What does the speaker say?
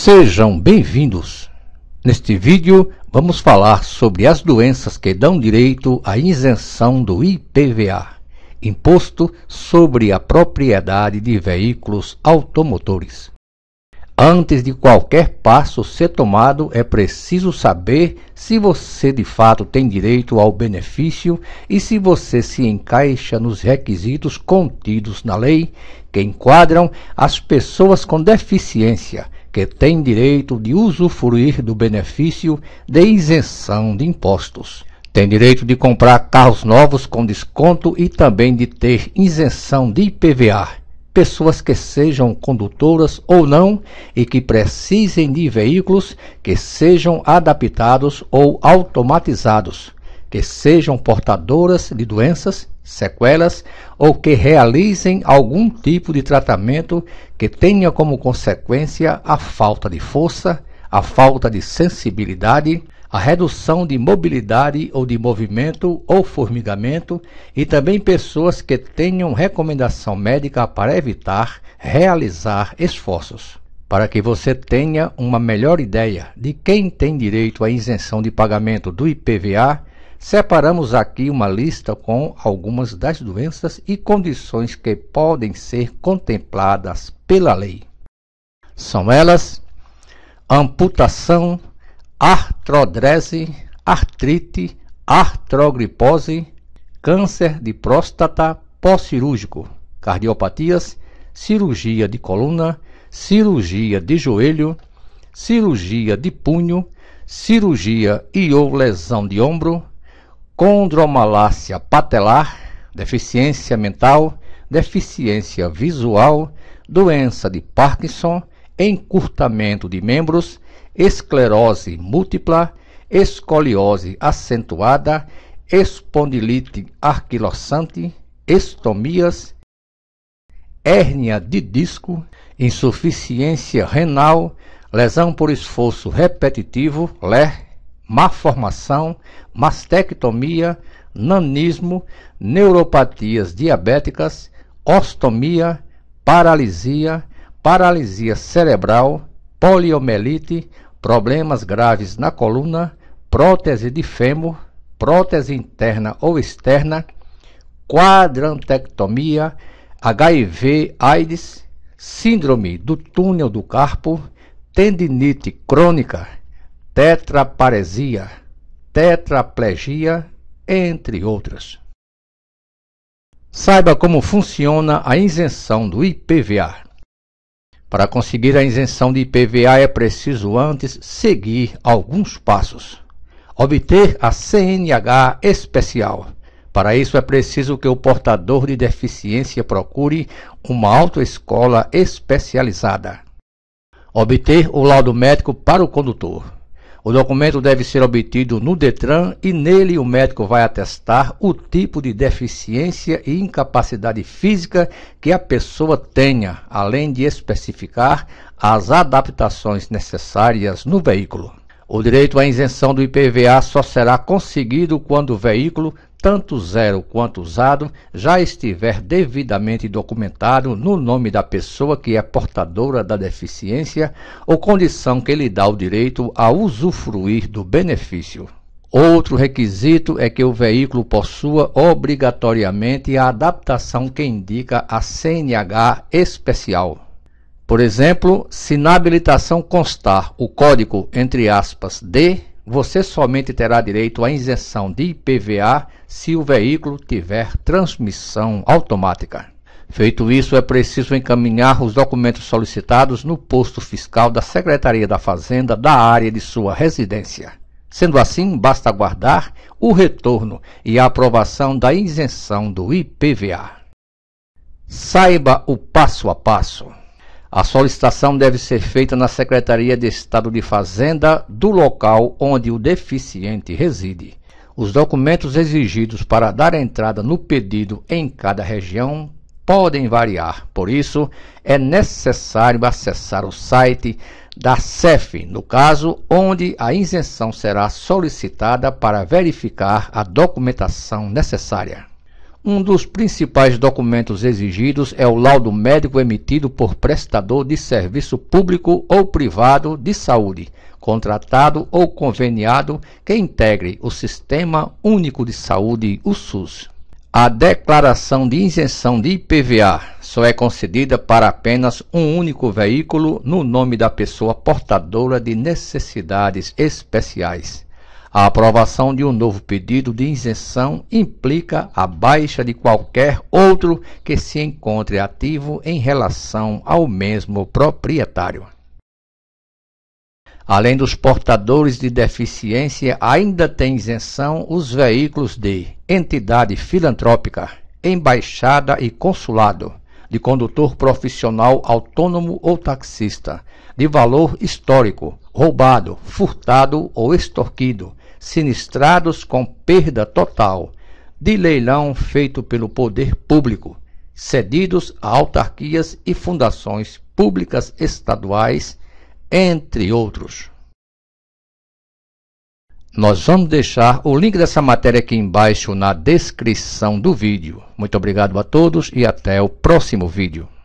Sejam bem-vindos! Neste vídeo vamos falar sobre as doenças que dão direito à isenção do IPVA, Imposto sobre a Propriedade de Veículos Automotores. Antes de qualquer passo ser tomado, é preciso saber se você de fato tem direito ao benefício e se você se encaixa nos requisitos contidos na lei que enquadram as pessoas com deficiência que tem direito de usufruir do benefício de isenção de impostos. Tem direito de comprar carros novos com desconto e também de ter isenção de IPVA. Pessoas que sejam condutoras ou não e que precisem de veículos que sejam adaptados ou automatizados que sejam portadoras de doenças, sequelas ou que realizem algum tipo de tratamento que tenha como consequência a falta de força, a falta de sensibilidade, a redução de mobilidade ou de movimento ou formigamento e também pessoas que tenham recomendação médica para evitar realizar esforços. Para que você tenha uma melhor ideia de quem tem direito à isenção de pagamento do IPVA, Separamos aqui uma lista com algumas das doenças e condições que podem ser contempladas pela lei. São elas: amputação, artrodrese, artrite, artrogripose, câncer de próstata pós-cirúrgico, cardiopatias, cirurgia de coluna, cirurgia de joelho, cirurgia de punho, cirurgia e ou lesão de ombro, condromalácia patelar, deficiência mental, deficiência visual, doença de Parkinson, encurtamento de membros, esclerose múltipla, escoliose acentuada, espondilite arquilossante, estomias, hérnia de disco, insuficiência renal, lesão por esforço repetitivo, LER, má formação, mastectomia, nanismo, neuropatias diabéticas, ostomia, paralisia, paralisia cerebral, poliomielite, problemas graves na coluna, prótese de fêmur, prótese interna ou externa, quadrantectomia, HIV, AIDS, síndrome do túnel do carpo, tendinite crônica, tetraparesia, tetraplegia, entre outras. Saiba como funciona a isenção do IPVA. Para conseguir a isenção de IPVA é preciso antes seguir alguns passos. Obter a CNH especial. Para isso é preciso que o portador de deficiência procure uma autoescola especializada. Obter o laudo médico para o condutor. O documento deve ser obtido no Detran e nele o médico vai atestar o tipo de deficiência e incapacidade física que a pessoa tenha, além de especificar as adaptações necessárias no veículo. O direito à isenção do IPVA só será conseguido quando o veículo, tanto zero quanto usado, já estiver devidamente documentado no nome da pessoa que é portadora da deficiência ou condição que lhe dá o direito a usufruir do benefício. Outro requisito é que o veículo possua obrigatoriamente a adaptação que indica a CNH especial. Por exemplo, se na habilitação constar o código entre aspas D, você somente terá direito à isenção de IPVA se o veículo tiver transmissão automática. Feito isso, é preciso encaminhar os documentos solicitados no posto fiscal da Secretaria da Fazenda da área de sua residência. Sendo assim, basta aguardar o retorno e a aprovação da isenção do IPVA. Saiba o passo a passo. A solicitação deve ser feita na Secretaria de Estado de Fazenda do local onde o deficiente reside. Os documentos exigidos para dar entrada no pedido em cada região podem variar, por isso é necessário acessar o site da CEF, no caso, onde a isenção será solicitada para verificar a documentação necessária. Um dos principais documentos exigidos é o laudo médico emitido por prestador de serviço público ou privado de saúde, contratado ou conveniado que integre o Sistema Único de Saúde, o SUS. A declaração de isenção de IPVA só é concedida para apenas um único veículo no nome da pessoa portadora de necessidades especiais. A aprovação de um novo pedido de isenção implica a baixa de qualquer outro que se encontre ativo em relação ao mesmo proprietário. Além dos portadores de deficiência, ainda tem isenção os veículos de entidade filantrópica, embaixada e consulado, de condutor profissional autônomo ou taxista, de valor histórico, roubado, furtado ou extorquido, sinistrados com perda total, de leilão feito pelo poder público, cedidos a autarquias e fundações públicas estaduais, entre outros. Nós vamos deixar o link dessa matéria aqui embaixo na descrição do vídeo. Muito obrigado a todos e até o próximo vídeo.